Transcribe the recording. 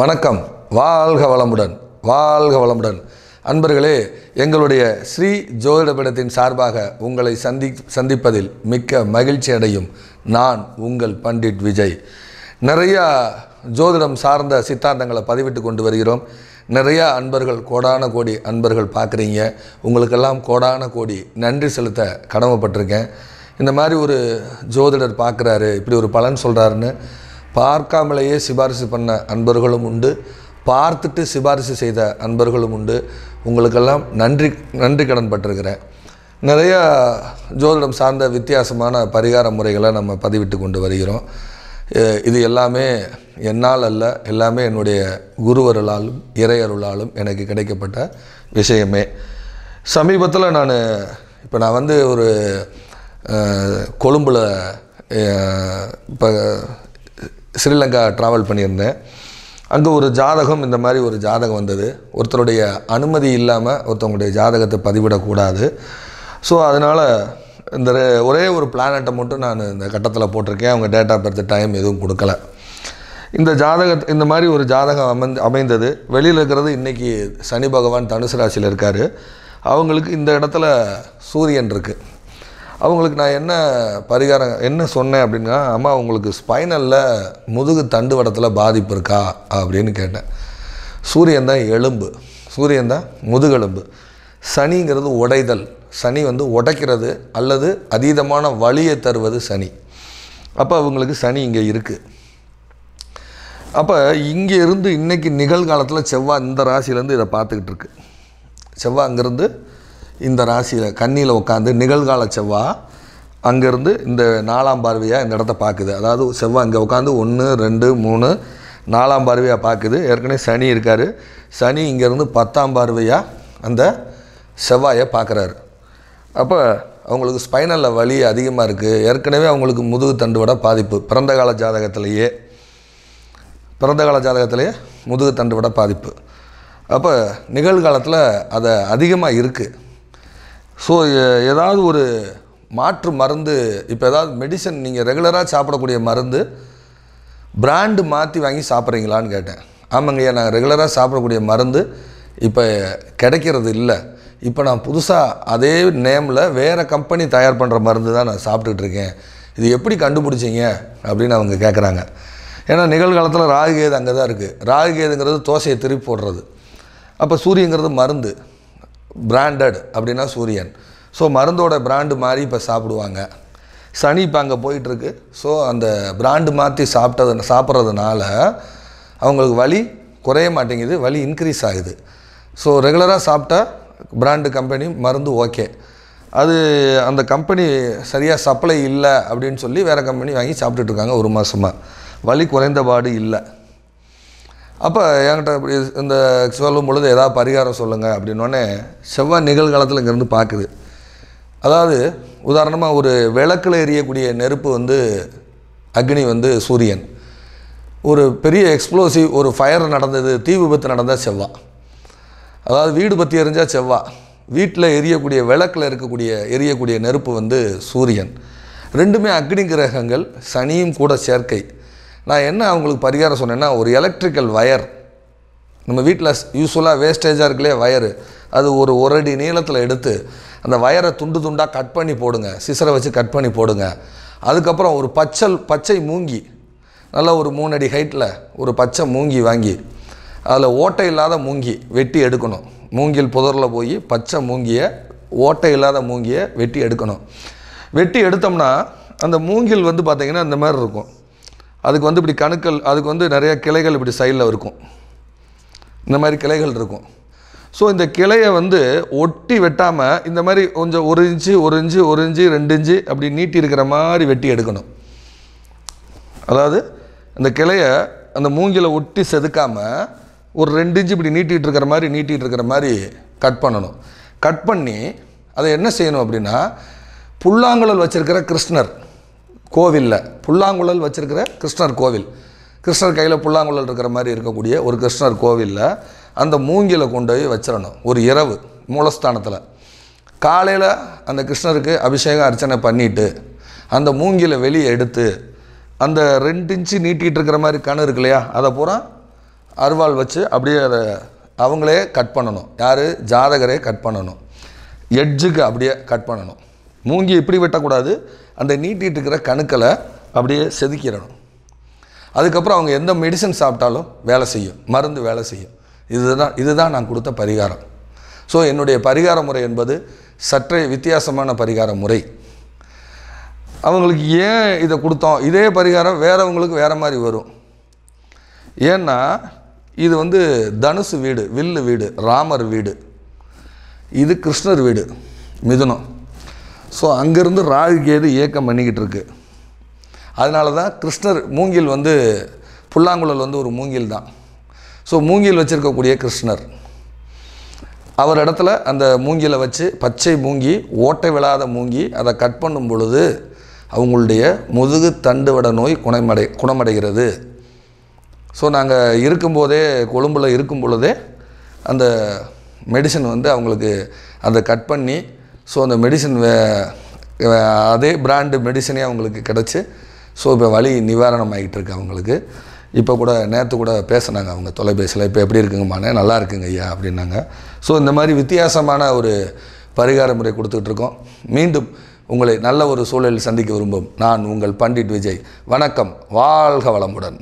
வணக்கம் வாழ்க வளமுடன் வாழ்க வளமுடன் அன்பர்களே எங்களுடைய ஸ்ரீ ஜோதிடபீடத்தின் சார்பாக உங்களை சந்தி சந்திப்பதில் மிக்க மகிழ்ச்சி அடையும் நான் உங்கள் பண்டிட் விஜய் நிறையா ஜோதிடம் சார்ந்த சித்தாந்தங்களை பதிவிட்டு கொண்டு வருகிறோம் நிறையா அன்பர்கள் கோடான கோடி அன்பர்கள் பார்க்குறீங்க உங்களுக்கெல்லாம் கோடான கோடி நன்றி செலுத்த கடமைப்பட்டிருக்கேன் இந்த மாதிரி ஒரு ஜோதிடர் பார்க்குறாரு இப்படி ஒரு பலன் சொல்கிறாருன்னு பார்க்காமலேயே சிபாரிசு பண்ண அன்பர்களும் உண்டு பார்த்துட்டு சிபாரிசு செய்த அன்பர்களும் உண்டு உங்களுக்கெல்லாம் நன்றி நன்றி கடன் பட்டிருக்கிறேன் நிறையா ஜோதிடம் சார்ந்த வித்தியாசமான பரிகார முறைகளை நம்ம பதிவிட்டு கொண்டு வருகிறோம் இது எல்லாமே என்னால் அல்ல எல்லாமே என்னுடைய குருவருளாலும் இறையருளாலும் எனக்கு கிடைக்கப்பட்ட விஷயமே சமீபத்தில் நான் இப்போ நான் வந்து ஒரு கொழும்பில் இப்போ ஸ்ரீலங்கா ட்ராவல் பண்ணியிருந்தேன் அங்கே ஒரு ஜாதகம் இந்த மாதிரி ஒரு ஜாதகம் வந்தது ஒருத்தருடைய அனுமதி இல்லாமல் ஒருத்தவங்களுடைய ஜாதகத்தை பதிவிடக்கூடாது ஸோ அதனால் இந்த ஒரே ஒரு பிளானட்டை மட்டும் நான் இந்த கட்டத்தில் போட்டிருக்கேன் அவங்க டேட்டா பர்த் டைம் எதுவும் கொடுக்கல இந்த ஜாதக இந்த மாதிரி ஒரு ஜாதகம் அமைந் அமைந்தது வெளியில் இருக்கிறது இன்றைக்கி சனி பகவான் தனுசு ராசியில் இருக்கார் அவங்களுக்கு இந்த இடத்துல சூரியன் இருக்குது அவங்களுக்கு நான் என்ன பரிகாரம் என்ன சொன்னேன் அப்படின்னா அம்மா அவங்களுக்கு ஸ்பைனலில் முதுகு தண்டு வடத்தில் பாதிப்பு இருக்கா அப்படின்னு கேட்டேன் சூரியன் தான் எலும்பு சூரியன் தான் முதுகெலும்பு சனிங்கிறது உடைதல் சனி வந்து உடைக்கிறது அல்லது அதீதமான வழியை தருவது சனி அப்போ அவங்களுக்கு சனி இங்கே இருக்குது அப்போ இங்கே இருந்து இன்றைக்கி நிகழ்காலத்தில் செவ்வாய் இந்த ராசியிலேருந்து இதை பார்த்துக்கிட்டு இருக்கு செவ்வாய் அங்கேருந்து இந்த ராசியில் கண்ணியில் உட்காந்து நிகழ்கால செவ்வாய் அங்கேருந்து இந்த நாலாம் பார்வையாக இந்த இடத்த பார்க்குது அதாவது செவ்வாய் இங்கே உட்காந்து ஒன்று ரெண்டு மூணு நாலாம் பார்வையாக பார்க்குது ஏற்கனவே சனி இருக்கார் சனி இங்கேருந்து பத்தாம் பார்வையாக அந்த செவ்வாயை பார்க்குறாரு அப்போ அவங்களுக்கு ஸ்பைனலில் வலி அதிகமாக இருக்குது ஏற்கனவே அவங்களுக்கு முதுகு தண்டுவட பாதிப்பு பிறந்த கால ஜாதகத்திலேயே பிறந்த கால ஜாதகத்திலேயே முதுகு தண்டுவட பாதிப்பு அப்போ நிகழ்காலத்தில் அதை அதிகமாக இருக்குது ஸோ ஏதாவது ஒரு மாற்று மருந்து இப்போ ஏதாவது மெடிசன் நீங்கள் ரெகுலராக சாப்பிடக்கூடிய மருந்து பிராண்டு மாற்றி வாங்கி சாப்பிட்றீங்களான்னு கேட்டேன் ஆமாங்கய்யா நாங்கள் ரெகுலராக சாப்பிடக்கூடிய மருந்து இப்போ கிடைக்கிறது இல்லை இப்போ நான் புதுசாக அதே நேமில் வேறு கம்பெனி தயார் பண்ணுற மருந்து தான் நான் சாப்பிட்டுட்ருக்கேன் இது எப்படி கண்டுபிடிச்சிங்க அப்படின்னு அவங்க கேட்குறாங்க ஏன்னா நிகழ்காலத்தில் ராகுகேது அங்கே தான் இருக்குது ராகுகேதுங்கிறது தோசையை திருப்பி போடுறது அப்போ சூரியங்கிறது மருந்து பிராண்டட் அப்படின்னா சூரியன் ஸோ மருந்தோட பிராண்டு மாதிரி இப்போ சாப்பிடுவாங்க சனி இப்போ அங்கே போயிட்டுருக்கு ஸோ அந்த பிராண்டு மாற்றி சாப்பிட்டது சாப்பிட்றதுனால அவங்களுக்கு வலி குறைய மாட்டேங்குது வலி இன்க்ரீஸ் ஆகுது ஸோ ரெகுலராக சாப்பிட்டா பிராண்டு கம்பெனி மருந்து ஓகே அது அந்த கம்பெனி சரியாக சப்ளை இல்லை அப்படின்னு சொல்லி வேறு கம்பெனி வாங்கி இருக்காங்க ஒரு மாதமாக வலி குறைந்த பாடு இல்லை அப்போ என்கிட்ட இப்படி இந்த சொல்லும் பொழுது ஏதாவது பரிகாரம் சொல்லுங்கள் அப்படின்னோடனே செவ்வாய் நிகழ்காலத்தில் இங்கேருந்து பார்க்குது அதாவது உதாரணமாக ஒரு விளக்கில் எரியக்கூடிய நெருப்பு வந்து அக்னி வந்து சூரியன் ஒரு பெரிய எக்ஸ்ப்ளோசிவ் ஒரு ஃபயர் நடந்தது தீ விபத்து நடந்தால் செவ்வா அதாவது வீடு பற்றி எரிஞ்சால் செவ்வா வீட்டில் எரியக்கூடிய விளக்கில் இருக்கக்கூடிய எரியக்கூடிய நெருப்பு வந்து சூரியன் ரெண்டுமே அக்னி கிரகங்கள் சனியும் கூட சேர்க்கை நான் என்ன அவங்களுக்கு பரிகாரம் சொன்னேன்னா ஒரு எலக்ட்ரிக்கல் ஒயர் நம்ம வீட்டில் யூஸ்ஃபுல்லாக வேஸ்டேஜாக இருக்கலே வயர் அது ஒரு ஒரு அடி நீளத்தில் எடுத்து அந்த வயரை துண்டு துண்டாக கட் பண்ணி போடுங்க சிசரை வச்சு கட் பண்ணி போடுங்க அதுக்கப்புறம் ஒரு பச்சல் பச்சை மூங்கி நல்லா ஒரு மூணு அடி ஹைட்டில் ஒரு பச்சை மூங்கி வாங்கி அதில் ஓட்டை இல்லாத மூங்கி வெட்டி எடுக்கணும் மூங்கில் புதரில் போய் பச்சை மூங்கியை ஓட்டை இல்லாத மூங்கியை வெட்டி எடுக்கணும் வெட்டி எடுத்தோம்னா அந்த மூங்கில் வந்து பார்த்திங்கன்னா இந்த மாதிரி இருக்கும் அதுக்கு வந்து இப்படி கணுக்கள் அதுக்கு வந்து நிறைய கிளைகள் இப்படி சைடில் இருக்கும் இந்த மாதிரி கிளைகள் இருக்கும் ஸோ இந்த கிளையை வந்து ஒட்டி வெட்டாமல் இந்த மாதிரி கொஞ்சம் ஒரு இன்ச்சு ஒரு இன்ச்சு ஒரு இன்ச்சு ரெண்டு இன்ச்சு அப்படி நீட்டி இருக்கிற மாதிரி வெட்டி எடுக்கணும் அதாவது இந்த கிளையை அந்த மூங்கில் ஒட்டி செதுக்காமல் ஒரு ரெண்டு இன்ச்சு இப்படி நீட்டிகிட்டு இருக்கிற மாதிரி நீட்டிகிட்டு இருக்கிற மாதிரி கட் பண்ணணும் கட் பண்ணி அதை என்ன செய்யணும் அப்படின்னா புல்லாங்குழல் வச்சுருக்கிற கிருஷ்ணர் கோவிலில் புல்லாங்குழல் வச்சுருக்கிற கிருஷ்ணர் கோவில் கிருஷ்ணர் கையில் புல்லாங்குழல் இருக்கிற மாதிரி இருக்கக்கூடிய ஒரு கிருஷ்ணர் கோவிலில் அந்த மூங்கில கொண்டு போய் வச்சிடணும் ஒரு இரவு மூலஸ்தானத்தில் காலையில் அந்த கிருஷ்ணருக்கு அபிஷேகம் அர்ச்சனை பண்ணிவிட்டு அந்த மூங்கில வெளியே எடுத்து அந்த ரெண்டு இன்ச்சு நீட்டிகிட்டு இருக்கிற மாதிரி கணு இருக்கு இல்லையா அதை பூரா அருவாள் வச்சு அப்படியே அதை அவங்களே கட் பண்ணணும் யார் ஜாதகரே கட் பண்ணணும் எட்ஜுக்கு அப்படியே கட் பண்ணணும் மூங்கி இப்படி வெட்டக்கூடாது அந்த நீட்டிகிட்டு இருக்கிற கணுக்களை அப்படியே செதுக்கிடணும் அதுக்கப்புறம் அவங்க எந்த மெடிசன் சாப்பிட்டாலும் வேலை செய்யும் மருந்து வேலை செய்யும் இதுதான் இதுதான் நான் கொடுத்த பரிகாரம் ஸோ என்னுடைய பரிகார முறை என்பது சற்றே வித்தியாசமான பரிகார முறை அவங்களுக்கு ஏன் இதை கொடுத்தோம் இதே பரிகாரம் வேறவங்களுக்கு வேறு மாதிரி வரும் ஏன்னா இது வந்து தனுசு வீடு வில்லு வீடு ராமர் வீடு இது கிருஷ்ணர் வீடு மிதுனம் ஸோ அங்கேருந்து கேது இயக்கம் பண்ணிக்கிட்டு இருக்கு அதனால தான் கிருஷ்ணர் மூங்கில் வந்து புல்லாங்குழல் வந்து ஒரு மூங்கில் தான் ஸோ மூங்கில் வச்சுருக்கக்கூடிய கிருஷ்ணர் அவர் இடத்துல அந்த மூங்கிலை வச்சு பச்சை மூங்கி ஓட்டை விழாத மூங்கி அதை கட் பண்ணும் பொழுது அவங்களுடைய முதுகு தண்டுவட நோய் குணமடை குணமடைகிறது ஸோ நாங்கள் இருக்கும்போதே கொழும்பில் இருக்கும் பொழுதே அந்த மெடிசன் வந்து அவங்களுக்கு அதை கட் பண்ணி ஸோ அந்த மெடிசன் அதே பிராண்டு மெடிசனே அவங்களுக்கு கிடச்சி ஸோ இப்போ வழி நிவாரணம் ஆகிட்டு இருக்கு அவங்களுக்கு இப்போ கூட நேற்று கூட பேசினாங்க அவங்க தொலைபேசியில் இப்போ எப்படி இருக்குங்கம்மாண்ணே நல்லா இருக்குங்க ஐயா அப்படின்னாங்க ஸோ இந்த மாதிரி வித்தியாசமான ஒரு பரிகார முறை கொடுத்துட்ருக்கோம் மீண்டும் உங்களை நல்ல ஒரு சூழலில் சந்திக்க விரும்பும் நான் உங்கள் பண்டிட் விஜய் வணக்கம் வாழ்க வளமுடன்